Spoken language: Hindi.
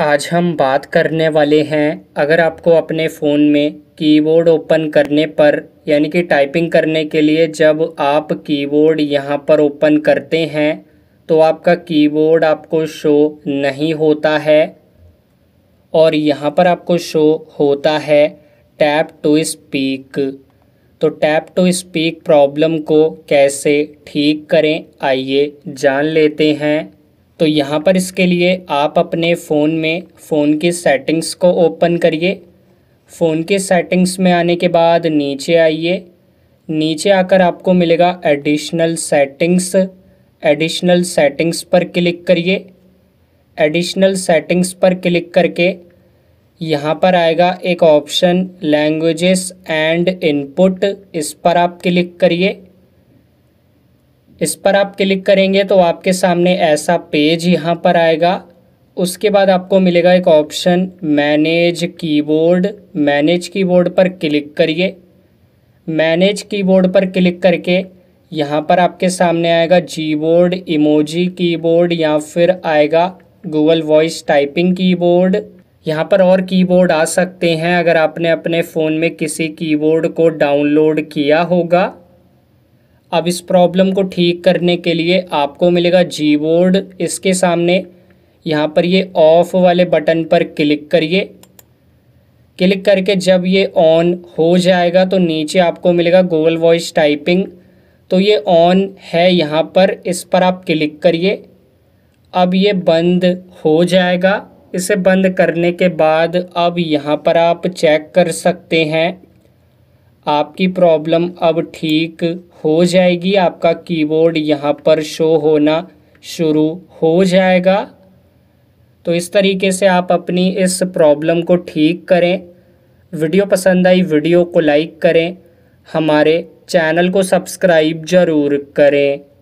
आज हम बात करने वाले हैं अगर आपको अपने फ़ोन में कीबोर्ड ओपन करने पर यानी कि टाइपिंग करने के लिए जब आप कीबोर्ड यहाँ पर ओपन करते हैं तो आपका कीबोर्ड आपको शो नहीं होता है और यहाँ पर आपको शो होता है टैप टू स्पीक तो टैप टू स्पीक प्रॉब्लम को कैसे ठीक करें आइए जान लेते हैं तो यहाँ पर इसके लिए आप अपने फ़ोन में फ़ोन की सेटिंग्स को ओपन करिए फ़ोन की सेटिंग्स में आने के बाद नीचे आइए नीचे आकर आपको मिलेगा एडिशनल सेटिंग्स एडिशनल सेटिंग्स पर क्लिक करिए एडिशनल सेटिंग्स पर क्लिक करके यहाँ पर आएगा एक ऑप्शन लैंग्वेजेस एंड इनपुट इस पर आप क्लिक करिए इस पर आप क्लिक करेंगे तो आपके सामने ऐसा पेज यहाँ पर आएगा उसके बाद आपको मिलेगा एक option manage keyboard manage keyboard पर क्लिक करिए मैनेज कीबोर्ड पर क्लिक करके यहाँ पर आपके सामने आएगा जी बोर्ड इमोजी कीबोर्ड या फिर आएगा गूगल वॉइस टाइपिंग कीबोर्ड यहाँ पर और कीबोर्ड आ सकते हैं अगर आपने अपने फ़ोन में किसी कीबोर्ड को डाउनलोड किया होगा अब इस प्रॉब्लम को ठीक करने के लिए आपको मिलेगा जी बोर्ड इसके सामने यहाँ पर ये ऑफ़ वाले बटन पर क्लिक करिए क्लिक करके जब ये ऑन हो जाएगा तो नीचे आपको मिलेगा गूगल वॉइस टाइपिंग तो ये ऑन है यहाँ पर इस पर आप क्लिक करिए अब ये बंद हो जाएगा इसे बंद करने के बाद अब यहाँ पर आप चेक कर सकते हैं आपकी प्रॉब्लम अब ठीक हो जाएगी आपका कीबोर्ड यहाँ पर शो होना शुरू हो जाएगा तो इस तरीके से आप अपनी इस प्रॉब्लम को ठीक करें वीडियो पसंद आई वीडियो को लाइक करें हमारे चैनल को सब्सक्राइब ज़रूर करें